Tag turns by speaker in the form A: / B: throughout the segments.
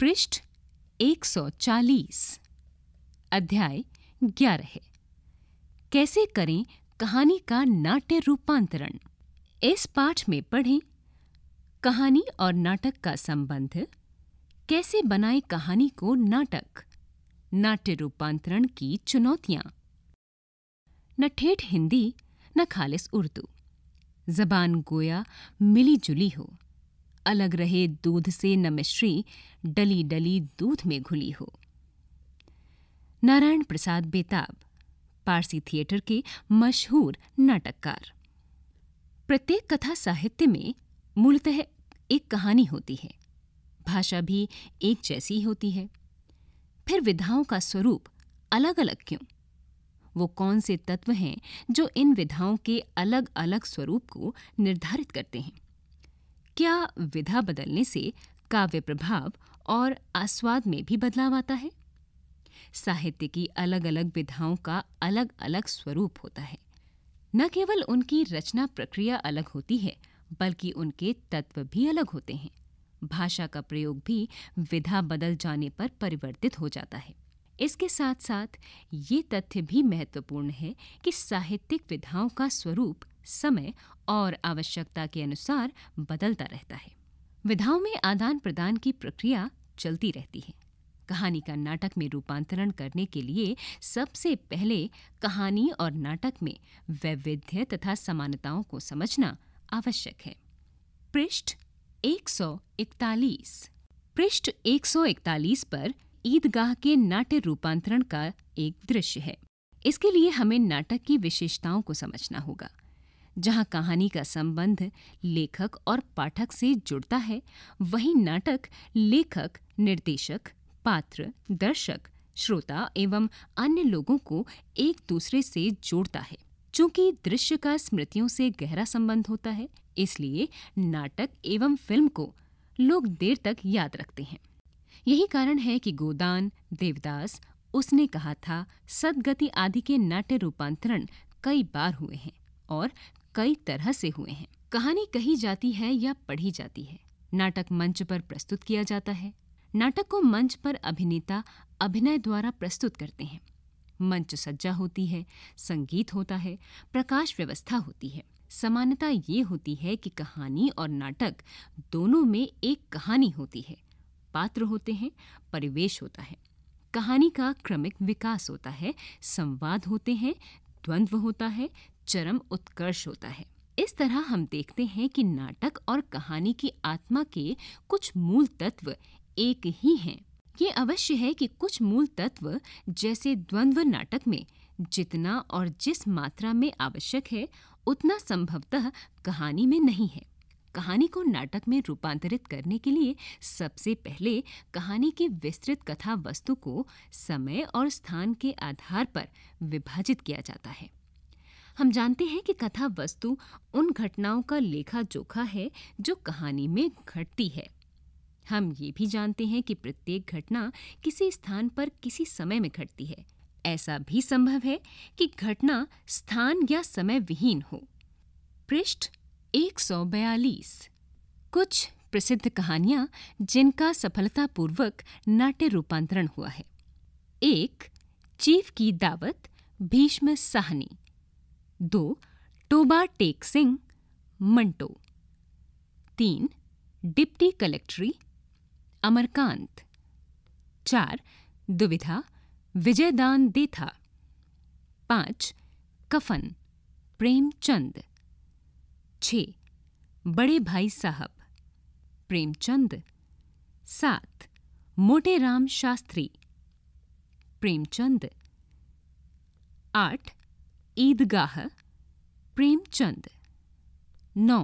A: पृष्ठ 140 अध्याय 11 है कैसे करें कहानी का नाट्य रूपांतरण इस पाठ में पढ़ें कहानी और नाटक का संबंध कैसे बनाए कहानी को नाटक नाट्य रूपांतरण की चुनौतियां न ठेठ हिंदी न खालिस उर्दू जबान गोया मिली जुली हो अलग रहे दूध से न मिश्री डली डली दूध में घुली हो नारायण प्रसाद बेताब पारसी थिएटर के मशहूर नाटककार प्रत्येक कथा साहित्य में मूलतः एक कहानी होती है भाषा भी एक जैसी होती है फिर विधाओं का स्वरूप अलग-अलग क्यों वो कौन से तत्व हैं जो इन विधाओं के अलग-अलग स्वरूप को निर्धारित करते हैं क्या विधा बदलने से काव्य प्रभाव और आस्वाद में भी बदलाव आता है साहित्य की अलग अलग विधाओं का अलग अलग स्वरूप होता है न केवल उनकी रचना प्रक्रिया अलग होती है बल्कि उनके तत्व भी अलग होते हैं भाषा का प्रयोग भी विधा बदल जाने पर परिवर्तित हो जाता है इसके साथ साथ ये तथ्य भी महत्वपूर्ण है कि साहित्यिक विधाओं का स्वरूप समय और आवश्यकता के अनुसार बदलता रहता है विधाओं में आदान प्रदान की प्रक्रिया चलती रहती है कहानी का नाटक में रूपांतरण करने के लिए सबसे पहले कहानी और नाटक में वैविध्य तथा समानताओं को समझना आवश्यक है पृष्ठ 141 पृष्ठ 141 पर ईदगाह के नाट्य रूपांतरण का एक दृश्य है इसके लिए हमें नाटक की विशेषताओं को समझना होगा जहाँ कहानी का संबंध लेखक और पाठक से जुड़ता है वहीं नाटक लेखक निर्देशक पात्र दर्शक श्रोता एवं अन्य लोगों को एक दूसरे से जोड़ता है चूंकि दृश्य का स्मृतियों से गहरा संबंध होता है इसलिए नाटक एवं फिल्म को लोग देर तक याद रखते हैं यही कारण है कि गोदान देवदास उसने कहा था सदगति आदि के नाट्य रूपांतरण कई बार हुए हैं और कई तरह से हुए हैं कहानी कही जाती है या पढ़ी जाती है नाटक मंच पर प्रस्तुत किया जाता है नाटक को मंच पर अभिनेता अभिनय द्वारा प्रस्तुत करते हैं मंच सज्जा होती है संगीत होता है प्रकाश व्यवस्था होती है समानता ये होती है कि कहानी और नाटक दोनों में एक कहानी होती है पात्र होते हैं परिवेश होता है कहानी का क्रमिक विकास होता है संवाद होते हैं द्वंद्व होता है चरम उत्कर्ष होता है इस तरह हम देखते हैं कि नाटक और कहानी की आत्मा के कुछ मूल तत्व एक ही हैं। ये अवश्य है कि कुछ मूल तत्व जैसे द्वंद्व नाटक में जितना और जिस मात्रा में आवश्यक है उतना संभवतः कहानी में नहीं है कहानी को नाटक में रूपांतरित करने के लिए सबसे पहले कहानी की विस्तृत कथा वस्तु को समय और स्थान के आधार पर विभाजित किया जाता है हम जानते हैं कि कथा वस्तु उन घटनाओं का लेखा जोखा है जो कहानी में घटती है हम ये भी जानते हैं कि प्रत्येक घटना किसी स्थान पर किसी समय में घटती है ऐसा भी संभव है कि घटना स्थान या समय विहीन हो पृष्ठ 142 कुछ प्रसिद्ध कहानियां जिनका सफलतापूर्वक नाट्य रूपांतरण हुआ है एक चीफ की दावत भीष्म साहनी दो टोबा टेक सिंह मंटो तीन डिप्टी कलेक्टरी अमरकांत चार दुविधा विजयदान देथा पांच कफन प्रेमचंद छ बड़े भाई साहब प्रेमचंद सात मोटे राम शास्त्री प्रेमचंद आठ ईदगाह प्रेमचंद नौ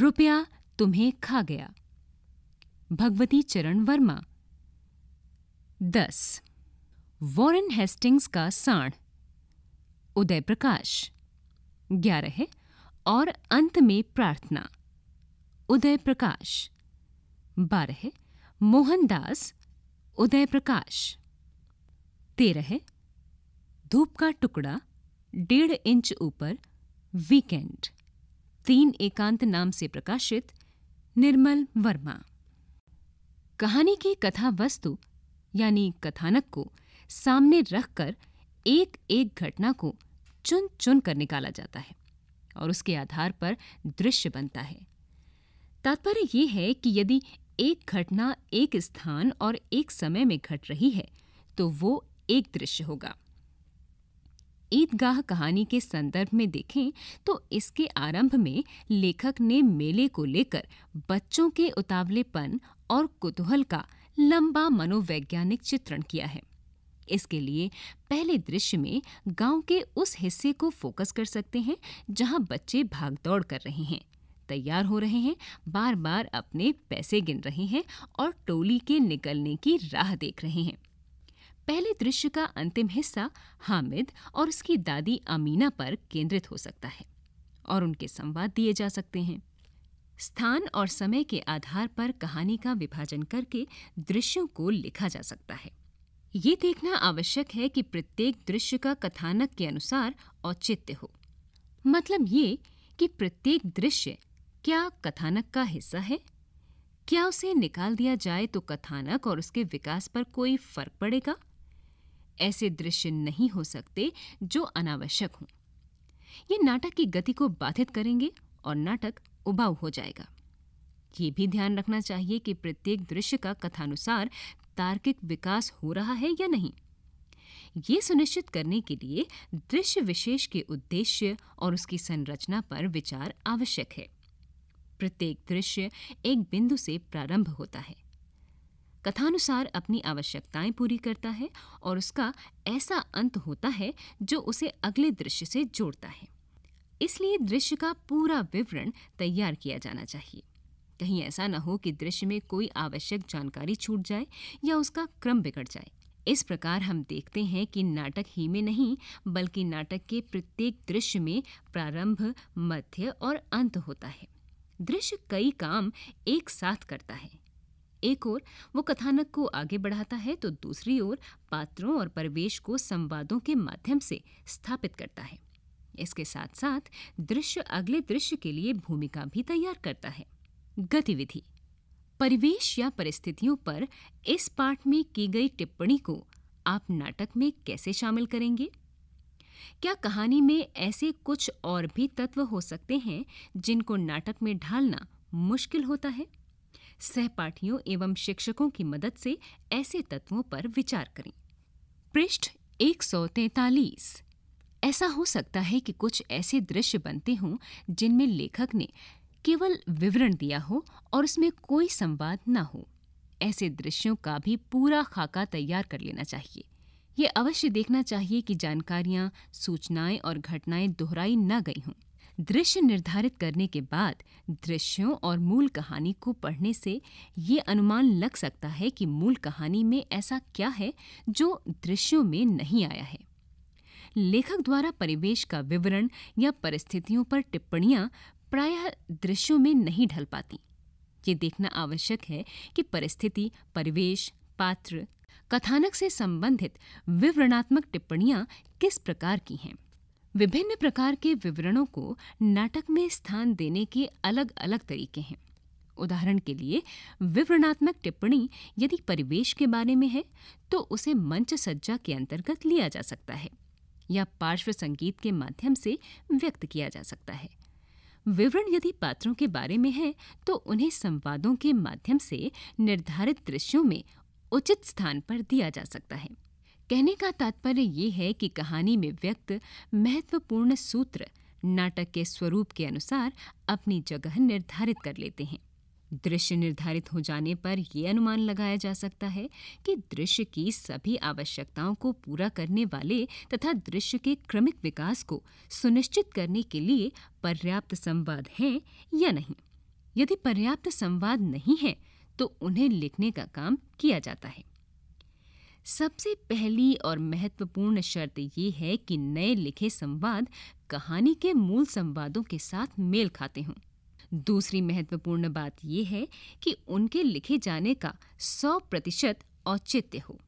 A: रुपया तुम्हें खा गया भगवती चरण वर्मा दस वॉरेन हेस्टिंग्स का साण उदय प्रकाश ग्यारह और अंत में प्रार्थना उदय प्रकाश बारह मोहनदास उदय प्रकाश तेरह धूप का टुकड़ा डेढ़ इंच ऊपर वीकेंड तीन एकांत नाम से प्रकाशित निर्मल वर्मा कहानी की कथा वस्तु यानी कथानक को सामने रखकर एक एक घटना को चुन चुन कर निकाला जाता है और उसके आधार पर दृश्य बनता है तात्पर्य ये है कि यदि एक घटना एक स्थान और एक समय में घट रही है तो वो एक दृश्य होगा ईदगाह कहानी के संदर्भ में देखें तो इसके आरंभ में लेखक ने मेले को लेकर बच्चों के उतावलेपन और कुतूहल का लंबा मनोवैज्ञानिक चित्रण किया है इसके लिए पहले दृश्य में गांव के उस हिस्से को फोकस कर सकते हैं जहां बच्चे भाग दौड़ कर रहे हैं तैयार हो रहे हैं बार बार अपने पैसे गिन रहे हैं और टोली के निकलने की राह देख रहे हैं पहले दृश्य का अंतिम हिस्सा हामिद और उसकी दादी अमीना पर केंद्रित हो सकता है और उनके संवाद दिए जा सकते हैं स्थान और समय के आधार पर कहानी का विभाजन करके दृश्यों को लिखा जा सकता है ये देखना आवश्यक है कि प्रत्येक दृश्य का कथानक के अनुसार औचित्य हो मतलब ये कि प्रत्येक दृश्य क्या कथानक का हिस्सा है क्या उसे निकाल दिया जाए तो कथानक और उसके विकास पर कोई फर्क पड़ेगा ऐसे दृश्य नहीं हो सकते जो अनावश्यक हों ये नाटक की गति को बाधित करेंगे और नाटक उबाऊ हो जाएगा ये भी ध्यान रखना चाहिए कि प्रत्येक दृश्य का कथानुसार तार्किक विकास हो रहा है या नहीं ये सुनिश्चित करने के लिए दृश्य विशेष के उद्देश्य और उसकी संरचना पर विचार आवश्यक है प्रत्येक दृश्य एक बिंदु से प्रारंभ होता है कथानुसार अपनी आवश्यकताएं पूरी करता है और उसका ऐसा अंत होता है जो उसे अगले दृश्य से जोड़ता है इसलिए दृश्य का पूरा विवरण तैयार किया जाना चाहिए कहीं ऐसा न हो कि दृश्य में कोई आवश्यक जानकारी छूट जाए या उसका क्रम बिगड़ जाए इस प्रकार हम देखते हैं कि नाटक ही में नहीं बल्कि नाटक के प्रत्येक दृश्य में प्रारंभ मध्य और अंत होता है दृश्य कई काम एक साथ करता है एक ओर वो कथानक को आगे बढ़ाता है तो दूसरी ओर पात्रों और परिवेश को संवादों के माध्यम से स्थापित करता है इसके साथ साथ दृश्य अगले दृश्य के लिए भूमिका भी तैयार करता है गतिविधि परिवेश या परिस्थितियों पर इस पाठ में की गई टिप्पणी को आप नाटक में कैसे शामिल करेंगे क्या कहानी में ऐसे कुछ और भी तत्व हो सकते हैं जिनको नाटक में ढालना मुश्किल होता है सहपाठियों एवं शिक्षकों की मदद से ऐसे तत्वों पर विचार करें पृष्ठ 143 ऐसा हो सकता है कि कुछ ऐसे दृश्य बनते हों जिनमें लेखक ने केवल विवरण दिया हो और उसमें कोई संवाद ना हो ऐसे दृश्यों का भी पूरा खाका तैयार कर लेना चाहिए ये अवश्य देखना चाहिए कि जानकारियाँ सूचनाएं और घटनाएं दोहराई न गई हों दृश्य निर्धारित करने के बाद दृश्यों और मूल कहानी को पढ़ने से ये अनुमान लग सकता है कि मूल कहानी में ऐसा क्या है जो दृश्यों में नहीं आया है लेखक द्वारा परिवेश का विवरण या परिस्थितियों पर टिप्पणियां प्रायः दृश्यों में नहीं ढल पाती ये देखना आवश्यक है कि परिस्थिति परिवेश पात्र कथानक से संबंधित विवरणात्मक टिप्पणियां किस प्रकार की हैं विभिन्न प्रकार के विवरणों को नाटक में स्थान देने के अलग-अलग तरीके हैं उदाहरण के लिए विवरणात्मक टिप्पणी यदि परिवेश के बारे में है तो उसे मंच सज्जा के अंतर्गत लिया जा सकता है या पार्श्व संगीत के माध्यम से व्यक्त किया जा सकता है विवरण यदि पात्रों के बारे में है तो उन्हें संवादों के माध्यम से निर्धारित दृश्यों में उचित स्थान पर दिया जा सकता है कहने का तात्पर्य ये है कि कहानी में व्यक्त महत्वपूर्ण सूत्र नाटक के स्वरूप के अनुसार अपनी जगह निर्धारित कर लेते हैं दृश्य निर्धारित हो जाने पर यह अनुमान लगाया जा सकता है कि दृश्य की सभी आवश्यकताओं को पूरा करने वाले तथा दृश्य के क्रमिक विकास को सुनिश्चित करने के लिए पर्याप्त संवाद हैं या नहीं यदि पर्याप्त संवाद नहीं है तो उन्हें लिखने का काम किया जाता है सबसे पहली और महत्वपूर्ण शर्त ये है कि नए लिखे संवाद कहानी के मूल संवादों के साथ मेल खाते हों दूसरी महत्वपूर्ण बात यह है कि उनके लिखे जाने का 100 प्रतिशत औचित्य हो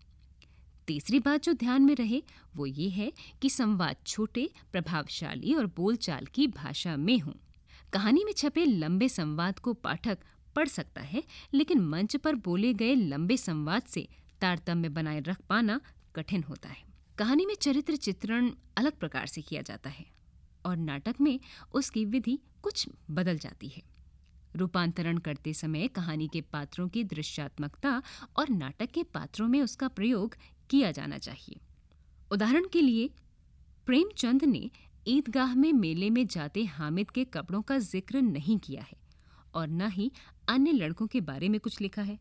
A: तीसरी बात जो ध्यान में रहे वो ये है कि संवाद छोटे प्रभावशाली और बोलचाल की भाषा में हों कहानी में छपे लंबे संवाद को पाठक पढ़ सकता है लेकिन मंच पर बोले गए लंबे संवाद से तारतम्य बनाए रख पाना कठिन होता है कहानी में चरित्र चित्रण अलग प्रकार से किया जाता है और नाटक में उसकी विधि कुछ बदल जाती है रूपांतरण करते समय कहानी के पात्रों की दृश्यात्मकता और नाटक के पात्रों में उसका प्रयोग किया जाना चाहिए उदाहरण के लिए प्रेमचंद ने ईदगाह में मेले में जाते हामिद के कपड़ों का जिक्र नहीं किया है और न ही अन्य लड़कों के बारे में कुछ लिखा है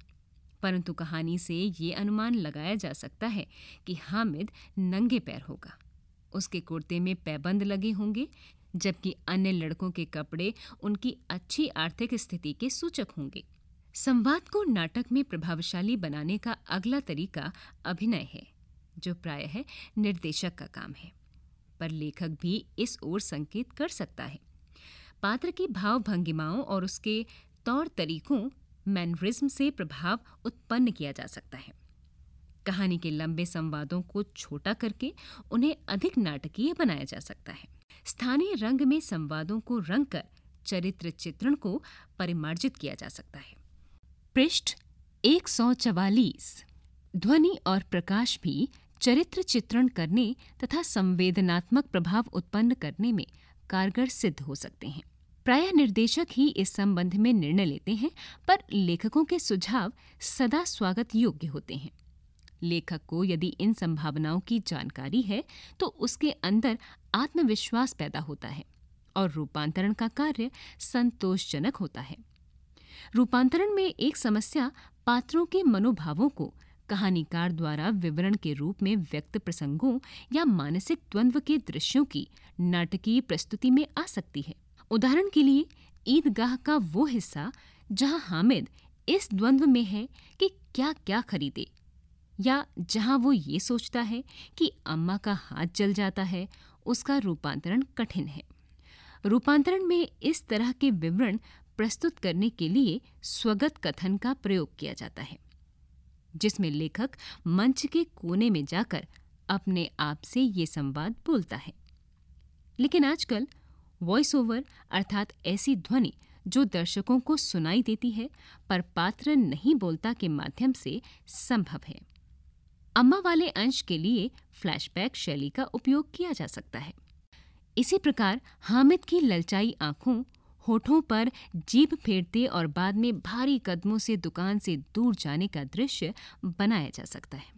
A: परंतु कहानी से ये अनुमान लगाया जा सकता है कि हामिद नंगे पैर होगा उसके कुर्ते में पैबंद लगे होंगे जबकि अन्य लड़कों के कपड़े उनकी अच्छी आर्थिक स्थिति के सूचक होंगे संवाद को नाटक में प्रभावशाली बनाने का अगला तरीका अभिनय है जो प्रायः निर्देशक का काम है पर लेखक भी इस ओर संकेत कर सकता है पात्र की भाव भंगिमाओं और उसके तौर तरीकों मैनरिज्म से प्रभाव उत्पन्न किया जा सकता है कहानी के लंबे संवादों को छोटा करके उन्हें अधिक नाटकीय बनाया जा सकता है स्थानीय रंग में संवादों को रंग कर चरित्र चित्रण को परिमार्जित किया जा सकता है पृष्ठ 144 ध्वनि और प्रकाश भी चरित्र चित्रण करने तथा संवेदनात्मक प्रभाव उत्पन्न करने में कारगर सिद्ध हो सकते हैं प्रायः निर्देशक ही इस संबंध में निर्णय लेते हैं पर लेखकों के सुझाव सदा स्वागत योग्य होते हैं लेखक को यदि इन संभावनाओं की जानकारी है तो उसके अंदर आत्मविश्वास पैदा होता है और रूपांतरण का कार्य संतोषजनक होता है रूपांतरण में एक समस्या पात्रों के मनोभावों को कहानीकार द्वारा विवरण के रूप में व्यक्त प्रसंगों या मानसिक द्वंद्व के दृश्यों की नाटकीय प्रस्तुति में आ सकती है उदाहरण के लिए ईदगाह का वो हिस्सा जहां हामिद इस द्वंद्व में है कि क्या क्या खरीदे या जहां वो ये सोचता है कि अम्मा का हाथ जल जाता है उसका रूपांतरण कठिन है रूपांतरण में इस तरह के विवरण प्रस्तुत करने के लिए स्वगत कथन का प्रयोग किया जाता है जिसमें लेखक मंच के कोने में जाकर अपने आप से ये संवाद बोलता है लेकिन आजकल वॉइस ओवर अर्थात ऐसी ध्वनि जो दर्शकों को सुनाई देती है पर पात्र नहीं बोलता के माध्यम से संभव है अम्मा वाले अंश के लिए फ्लैशबैक शैली का उपयोग किया जा सकता है इसी प्रकार हामिद की ललचाई आंखों होठों पर जीभ फेरते और बाद में भारी कदमों से दुकान से दूर जाने का दृश्य बनाया जा सकता है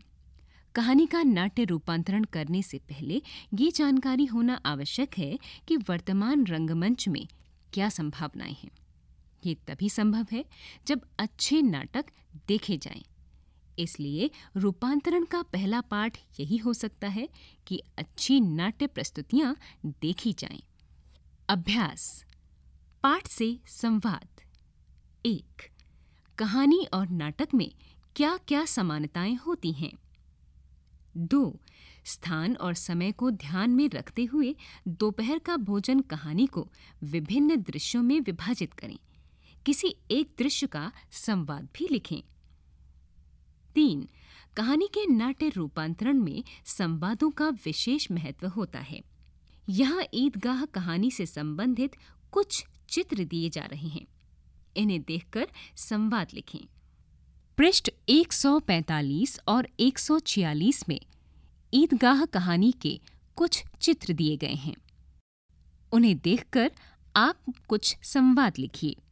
A: कहानी का नाट्य रूपांतरण करने से पहले ये जानकारी होना आवश्यक है कि वर्तमान रंगमंच में क्या संभावनाएं हैं ये तभी संभव है जब अच्छे नाटक देखे जाएं। इसलिए रूपांतरण का पहला पाठ यही हो सकता है कि अच्छी नाट्य प्रस्तुतियां देखी जाएं। अभ्यास पाठ से संवाद एक कहानी और नाटक में क्या क्या समानताएं होती हैं दो स्थान और समय को ध्यान में रखते हुए दोपहर का भोजन कहानी को विभिन्न दृश्यों में विभाजित करें किसी एक दृश्य का संवाद भी लिखें तीन कहानी के नाट्य रूपांतरण में संवादों का विशेष महत्व होता है यहां ईदगाह कहानी से संबंधित कुछ चित्र दिए जा रहे हैं इन्हें देखकर संवाद लिखें पृष्ठ 145 और 146 में ईदगाह कहानी के कुछ चित्र दिए गए हैं उन्हें देखकर आप कुछ संवाद लिखिए